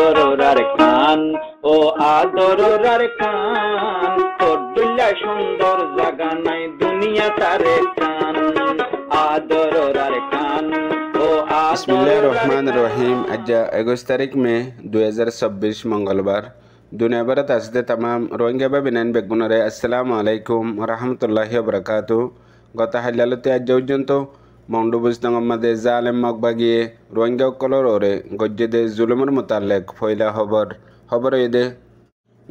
আদরার খান ও আদরার খান তোর সুন্দর জাগা নাই দুনিয়া তারে খান আদরার খান রহমান রहीम आज एगोस तारीख में 2026 मंगलवार दुनिया भर तस्द तमाम रोहिंग्या बिनान बेगुनरे असलम आलैकुम वरहमतुल्लाह वरकू গত হাল্লালতে আজ পর্যন্ত মণ্ড বুঝতাম আমাদের জালেম মগ বাগিয়ে রোহিঙ্গা কলর ওরে গজ্জেদে জুলুমের মোতালেক ফইলা হবর হবর এদে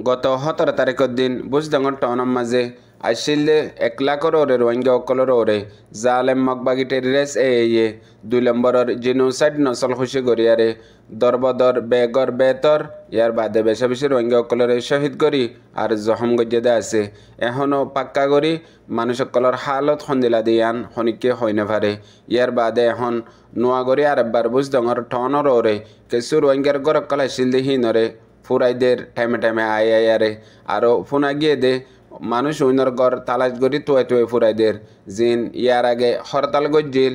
গত সতেরো তারিখের দিন বুঝদাঙর টনের মাঝে Aşilli eklakor রোহিঙ্গা অকলর ওরে জালেম zalem makbagi এ এ দুই নম্বর নম্বৰৰ নসল নচলসূচী গরিয়ারে দরবদর বেগর বেতর ইয়ার বাদে বেশি রোহিঙ্গা অকলরে শহীদ করি আর জহম গজ্যাদা আছে এখনও পাক্কা করি মানুষ অকলর হালত সন্দিলা দি আন শনিকে হই নেভারে ইয়ার বাদে এখন নোৱাগৰি আৰু বাৰবুজ ডঙৰ ঠনৰ ওৰে কিছু ৰোহিংগাৰ গৰকল আছিল দে সি নৰে ফুরাইদের দেৰ টাইমে টাইমে আয় আই আরও আৰু ফোনাগিয়ে দে মানুষ অন্যর গর তালাশ করে তোয়ে তোয়ে ফুরাই দের জিন ইয়ার আগে হরতাল গজ্জিল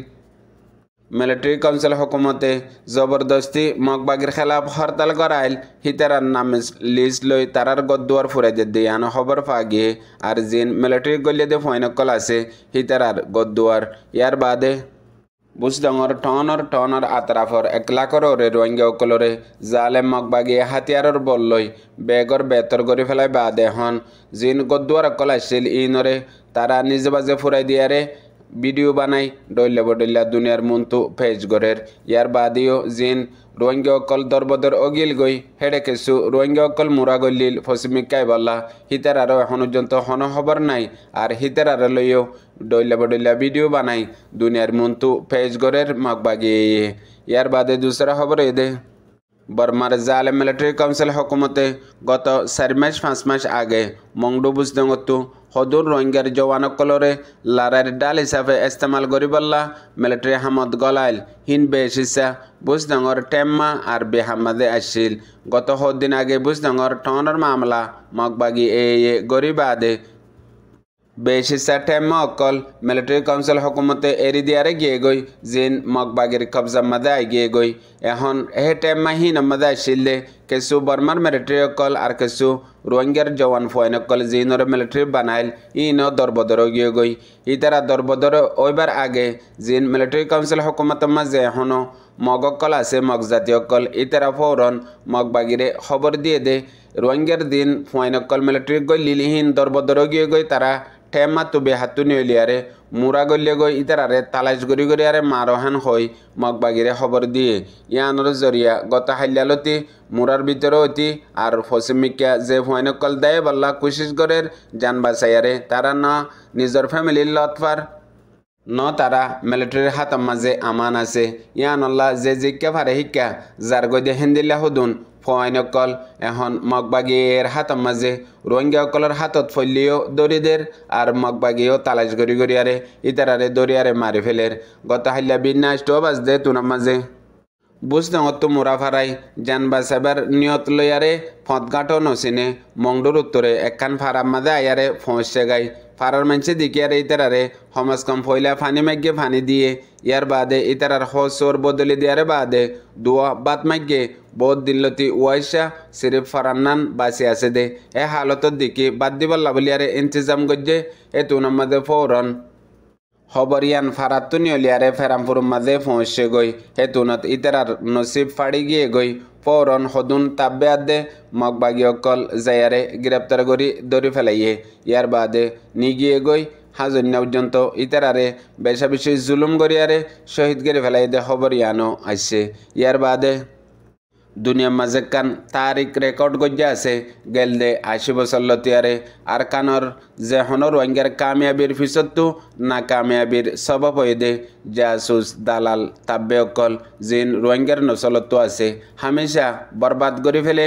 মিলিটারি কাউন্সিল হকুমতে জবরদস্তি মগবাগির খেলাফ হরতাল করাইল হিতারার নামে লিস্ট লই তারার গদুয়ার ফুরাই দে দিয়ান খবর ফাগে আর জিন মিলিটারি গলিয়ে দে ফয়নকল আছে হিতারার গদুয়ার ইয়ার বাদে ডাঙৰ টনৰ টনৰ আতৰাফৰ একলাকৰ ওৰে ৰোহিংগা সকলৰে জালে মগ বাগিয়ে হাতিয়াৰৰ বল লৈ বেগৰ বেতৰ কৰি পেলাই বা দেহন যিন গদুৱাৰ অকল আছিল ইনৰে তাৰা নিজ বাজে ফুৰাই দিয়াৰে ভিডিও বানাই ডল্লা বডল্লা দুনিয়ার মন্তু ফেজ গরের ইয়ার বাদিও জিন রোহিঙ্গা অকল দরবদর অগিল গই হেডে কেসু রোহিঙ্গা অকল মুরা গলিল ফসিমিকাই বল্লা হিতার আরও এখন পর্যন্ত হন হবর নাই আর হিতার আরো লইও ডইলা বডইলা ভিডিও বানাই দুনিয়ার মন্তু ফেজ গরের মাক বাগিয়ে ইয়ার বাদে দুসরা খবর এদে বর্মার জালে মিলিটারি কাউন্সিল হকুমতে গত চারি মাস পাঁচ মাস আগে মংডু বুজদঙ্গতু সদূৰ ৰোহিংগাৰ জৱানসকলৰে লাৰাইৰ ডাল হিচাপে ইস্তেমাল কৰিবল্লা মিলিটাৰী হামত গলাইল হিন বেচিছা বুজডাঙৰ টেম্মা আৰু বেহামাদে আছিল গত সদিন আগে বুজডাঙৰ টনৰ মামলা মগবাগী এ এ গৰিবাদে বেশিসা টেম্মা অকল মিলিটারি কাউন্সিল হকুমতে এরি দিয়ারে গিয়ে গই জিন মগবাগের কবজা মাদে আই গিয়ে গই এখন এহে টেম্মা হিন মাদে আসিল কিছু বৰ্মাৰ মিলিটেৰীসকল আৰু কিছু ৰোহিংগাৰ জৱান ফৈনসকল যিনৰে মিলিটেৰী বনাইল ইন দৰবদৰ গিয়ে গৈ ই তাৰা দৰবদৰ অইবাৰ আগে যিন মিলিটেৰী কাউঞ্চিল হকুমতৰ মাজে এখনো মগসকল আছে মগ জাতীয়সকল ই তাৰা ফৌৰণ মগ বাগিৰে খবৰ দিয়ে দে ৰোহিংগাৰ দিন ফুৱাইনসকল মিলিটেৰীক গৈ লিলিহীন দৰবদৰ গিয়ে গৈ তাৰা ঠেমা তুবে হাতু নিয়লিয়াৰে মুরা গলিয়ে গৈ ইতারারে তালাশ গড়ি গরি আরে মারহান হই মগবাগিরে খবর দিয়ে ইয়ানোর জরিয়া গত হাল্যালতি মুরার ভিতরে অতি আর ফসিমিকা যে ফুয়ানকল দায়ে বল্লা কুশিস গরের যান বাঁচাইয়ারে তারা না নিজের ফ্যামিলির লতফার ন তারা মিলিটারির হাতার মাঝে আমান আছে ইয়ান অল্লাহ যে জিজ্ঞা ভারে শিক্ষা যার গদে হিন্দিল্লা হুদুন ফুৱাইনসকল এখন মগবাগীৰ হাতৰ মাজে ৰোহিংগাসকলৰ হাতত ফলিও দরিদের আর মগবাগীও তালাশ কৰি কৰি আৰে ইতাৰাৰে দৰিয়াৰে মাৰি ফেলেৰ গতাহাল্লা বিন্যাস টবাজ দে তোনাৰ মাজে বুঝতে তো মোরা ফারাই জানবা সাবার নিয়ত লয়ারে ফঁতগাঁটো নসিনে মংডুর উত্তরে একখান ফারাম মাদে আয়ারে ফঁসে গায় ফারার মানছে দেখি আর ইতারারে হমাস কম ফইলা ফানি মাগ্যে ফানি দিয়ে ইয়ার বাদে ইতারার হসর বদলি দিয়ারে বাদে দোয়া বাত মাগ্যে বোধ দিল্লতি ওয়াইশা সিরিফ ফারান্নান বাসি আছে দে এ হালতর দিকে বাদ দিবার লাবলিয়ারে ইন্তজাম গজ্জে এ তু নম্মদে ফৌরন খবরিয়ান ফারাতুনিয়লিয়ারে ফেরামপুরুম মাঝে পৌঁছে গই হেতুনত ইতারার নসিব ফাড়ি গিয়ে গই পৌরন হদুন তাব্বেয়াদে অকল জায়ারে গ্রেপ্তার করি ধরে ফেলাইয়ে ইয়ার বাদে নিগিয়ে গই হাজন্য পর্যন্ত ইতারারে বেশা বেশি জুলুম গরিয়ারে শহীদ গেড়ে দে খবরিয়ানো আসছে ইয়ার বাদে দুনিয়া মাজে কান তারিখ রেকর্ড গজ্জে আছে গেল দে আশি বছর লতিয়ারে আর কানর যে হনর ওয়াঙ্গের কামিয়াবির পিছতো না কামিয়াবির সব পয়দে জাসুস দালাল তাব্যে অকল জিন রোয়াঙ্গের নচলতো আছে হামেশা বরবাদ করে ফেলে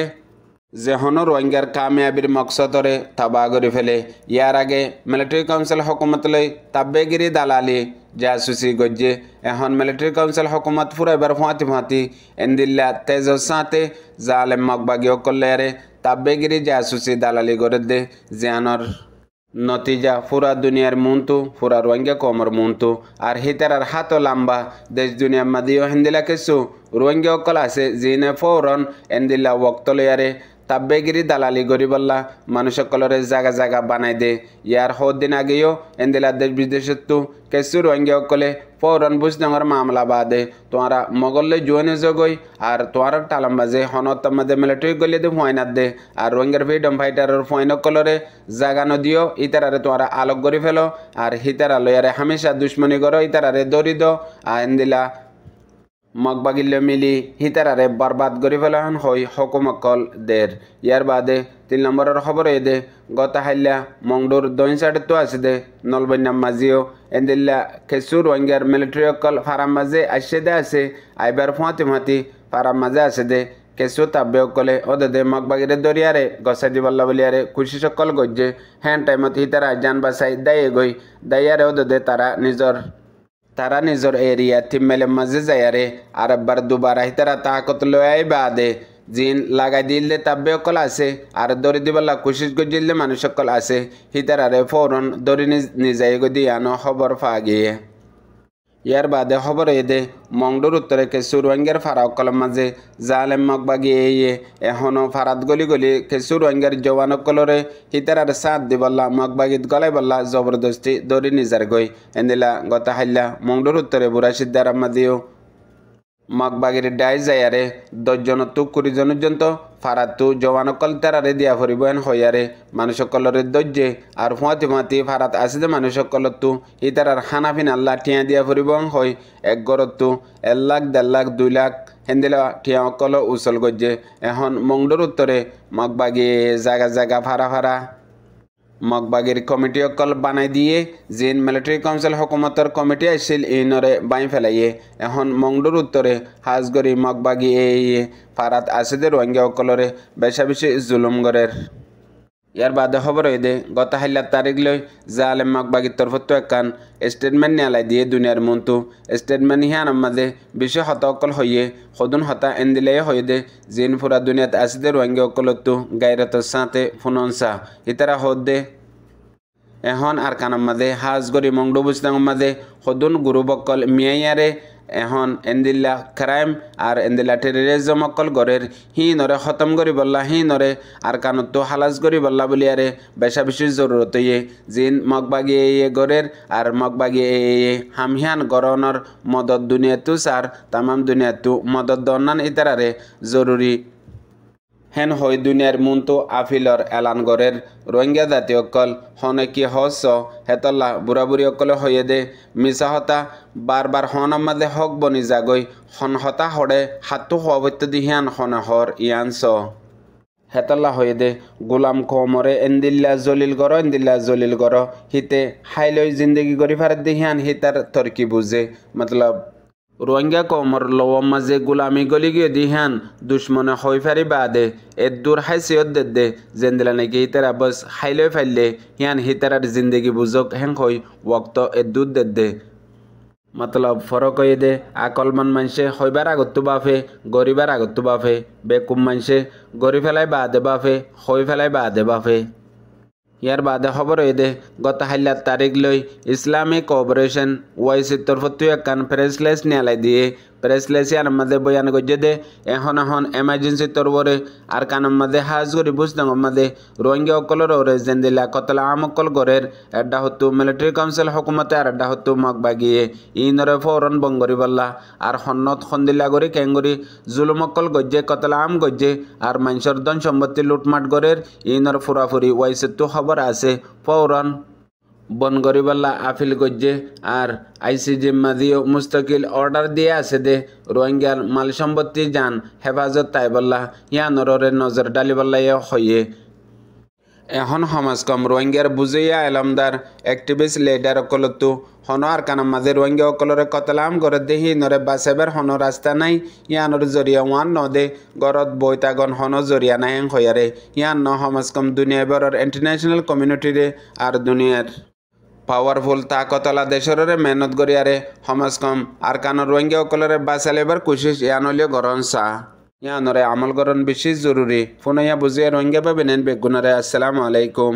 যে হন রোহিঙ্গার কামিয়াবির মকসদরে তাবাহ করে ফেলে ইয়ার আগে মিলিটারি কাউন্সিল হকুমতলৈ তাব্বেগিরি দালালি জাসুসি গজ্জে এখন মিলিটারি কাউন্সিল হকুমত এবার ফাঁতি ফাঁতি এন্দিল্লা তেজ সাঁতে মকবাগি মকবাগিও কল্যারে তাব্বেগিরি জাসুসি দালালি করে দে জিয়ানর নতিজা ফুরা দুনিয়ার মুন্তু ফুরা রোহিঙ্গা কমর মুন্তু আর আর হাতও লম্বা দেশ দুনিয়ার মাদিও হিন্দিলা কিছু রোহিঙ্গা অকল আছে জিনে ফৌরন এন্দিল্লা ওক্তলিয়ারে তাব্বেগিরি দালালি মানুষের কলরে জাগা জাগা বানাই দে ইয়ার দিন আগেও এন্দিলা দেশ বিদেশতো কেঁচু রোহিঙ্গাসকলে ফৌরন বুঝ ডর মামলা বাদে তোমারা মগললে জুয়নে জগই আর তোমার টালাম বাজে হনত মাদে মিলিটারি গলি দে ফয়নাত দে আর রোহিঙ্গার ফ্রিডম ফাইটারের ফয়নকলরে জাগা দিও ইতারারে তোমারা আলোক গড়ি ফেলো আর হিতারা লয়ারে হামেশা দুশ্মনী করো ইতারারে দরিদ আর এন্দিলা মগবাগিল্য মিলি হিতারারে বরবাদ করি ফেলাহন হই হকুমকল দের ইয়ার বাদে তিন নম্বরের খবর এ দে গতা হাইলা মংডুর দইন সাইডে তো আছে দে নলবন্যাম মাঝিও এন্দিল্লা খেসুর ওয়াঙ্গার মিলিটারি অকল ফারাম মাঝে আসে দে আছে আইবার ফুঁয়াতি ফুঁয়াতি ফারাম মাঝে আছে দে কেঁচু তাব্য কলে অদে দে মগবাগিরে দরিয়ারে গসাই দিবাল্লা বলিয়ারে খুশি সকল গজ্জে হ্যান টাইমত হিতারা জান বাসাই দায়ে গই দাইয়ারে অদে দে তারা নিজর তারা নিজের এরিয়া থিমেলে মাঝে যায়ারে আর একবার দুবার তারা তাহাকত লয়াই দে জিন লাগাই দিলে তাব্বে অকল আছে আর দড়ি দিবালা কোশিশ করে দিলে মানুষ অকল আছে হিতারারে ফৌরন দড়ি নিজাই গদি আনো খবর ফা গিয়ে ইয়ার বাদে খবর এদে মংডুর উত্তরে কেঁচু রোহিঙ্গার ফারা অকলের মাঝে জালেম মগবাগি এয়ে এখনও ফারাত গলি গলি কেঁচু রোহিঙ্গার জওয়ান কলরে হিতারার সাঁত দি বললা মগবাগিত গলাই বললা জবরদস্তি দৌড়ি নিজার গই এন্দিলা গতা হাল্লা মংডোর উত্তরে বুড়া সিদ্দারাম্মা দিও মগবাগির ডাই যায়ারে দশজন তু কুড়ি জন পর্যন্ত ফারাতু জওয়ানকল তারারে দিয়া ভরিব এন হইয়ারে মানুষ কলরে দজ্জে আর ফুঁয়াতি ফুঁয়াতি ফারাত আসিতে মানুষকলত তু ই তারার খানা ফিন আল্লাহ টিয়া দিয়া ফুরিবন হই এক গড়ত তু এক লাখ দেড় লাখ দুই লাখ হেন্দিলা ঠিয়া অকল উসল গজ্জে এখন মংডোর উত্তরে মগবাগি জায়গা জায়গা ফারা ফারা মগবাগির কমিটি অকল বানাই দিয়ে জিন মিলিটারি কাউন্সিল হকুমতর কমিটি আইসিল ইনরে বাই ফেলাইয়ে এখন মংডুর উত্তরে হাজগরি মগবাগি এ ফারাত আসিদে রোহিঙ্গা অকলরে বেশা বেশি গড়ের ইয়ার বাদে খবর হয়ে দে গত হাইলার তারিখ লই জা আলেম মকবাগির তরফত একান স্টেটমেন্ট নিয়ালাই দিয়ে দুনিয়ার মনতু স্টেটমেন্ট হিয়ান আমাদে বিশ্ব হতা অকল হইয়ে সদুন হতা এন দিলেই হয়ে দে জিন ফুরা দুনিয়াত আসিদে রোহিঙ্গা অকলতো গাইরাতর সাঁতে ফুননসা ইতারা হদ দে এখন আর কানাম্মাদে হাজ গরি মংডু বুঝতাং মাদে সদুন গুরুবকল মিয়াইয়ারে এখন এন্দিল্লা ক্ৰাইম আৰু এন্দিল্লা টেৰৰিজম অকল গড়েৰ সি নৰে খতম কৰি বল্লা সি নৰে আৰু কাণতো হালাজ কৰি বল্লা বুলি আৰে বেচা বেচিৰ জৰুৰত ইয়ে জিন মগ বাগি এয়ে গড়েৰ আৰু মগ বাগি এয়ে হামহিয়ান গড়নৰ মদত দুনিয়াটো চাৰ তাম দুনিয়াটো মদত দনান ইতাৰাৰে জৰুৰী হেন হৈ দুনিয়াৰ মুনটো আফিলৰ এলান এলানগড়েৰ ৰোহিংগা জাতিসকল হনেকি হচ হেতলা বুঢ়া বুঢ়ীসকলে হৈয়ে দে মিছাহতা বাৰ বাৰ হন আমাদে হক বনি জাগৈ সনহতা সৰে হাতটো সভত্য দিহিয়ান হনে হৰ ইয়ান চ হেতলা হৈয়ে দে গোলাম কমৰে এন্দিল্লা জলিল গড় এন্দিল্লা জলিল গড় সিতে লৈ জিন্দগী গৰি ফাৰ দিহিয়ান সি তাৰ তৰ্কি বুজে মতলব রোহিঙ্গা কমর লওয়া মাজে গুলামি গলিগিয়ে দিহান দুশ্মনে হই ফারি বাদে এর দূর হাই সিয়ত দে দে জেন্দিলা নাকি হিতারা বস হাইলে ফাইলে হিয়ান হিতারার জিন্দগি বুঝক হ্যাং হই ওক্ত এর দুধ দে দে মতলব ফরক দে আকলমান মানুষে হইবার আগতো বাফে গরিবার আগতো বাফে বেকুম মানুষে গরি ফেলায় বাদে বাফে হই ফেলায় বাদে বাফে ইয়াৰ বাদে খবৰ হৈ দে গত হাল্লাৰ তাৰিখ লৈ ইছলামিক কপৰেশ্যন ৱাইচিৰ তৰফতো এক কনফাৰেঞ্চ লেছ নিয়ালাই দিয়ে প্রেসলেসিয়ার মধ্যে বয়ান দে এখন এখন এমার্জেন্সি তরবরে আর কানম মধ্যে হাজ করে বুঝতে মধ্যে রোহিঙ্গা অকলর ওরে জেন্দিলা কতলা আমকল গরের এডা হতু মিলিটারি কাউন্সিল হকুমতে আর এডা হতু মগ বাগিয়ে ইনরে ফৌরন বঙ্গরি বল্লা আর হন্নত খন্দিলা গরি কেঙ্গুরি অকল গজ্জে কতলা আম গজ্জে আর মানুষের ধন সম্পত্তি লুটমাট গরের ইনর ফুরাফুরি ওয়াইসেত্তু খবর আছে ফৌরন বন গরিবাল্লা আফিল গজ্জে আর আইসি জিম্মা দিয়ে মুস্তকিল অর্ডার দিয়ে আছে দে রোহিঙ্গার মাল সম্পত্তি যান হেফাজত তাই বল্লা ইয়া নররে নজর ডালিবাল্লাইয়ে হইয়ে এখন সমাজকম রোহিঙ্গার বুঝিয়া এলমদার একটিভিষ্ট লিডার সকলতো হনার কানার মাঝে রোহিঙ্গা সকলের কতলাম করে দেহি নরে বাসেবের হন রাস্তা নাই ইয়ানোর জরিয়া ওয়ান নদে গরত বৈতাগন হন জরিয়া নাই হয়ারে ইয়ান ন সমাজকম দুনিয়া এবার ইন্টারন্যাশনাল কমিউনিটি আর পাওয়ারফুল তাকতলা দেশরের মেহনত গৰিয়াৰে সমাজ কম আর কানর রোহিঙ্গা সকলের বাঁচালেবার কোশিস ইয়ানলীয় গরম চাহ ইয়ানরে আমল গরণ বেশি জরুরি ফোনাইয়া বুঝিয়ে রোহিঙ্গা পাবেন বেগুনরে আসসালামু আলাইকুম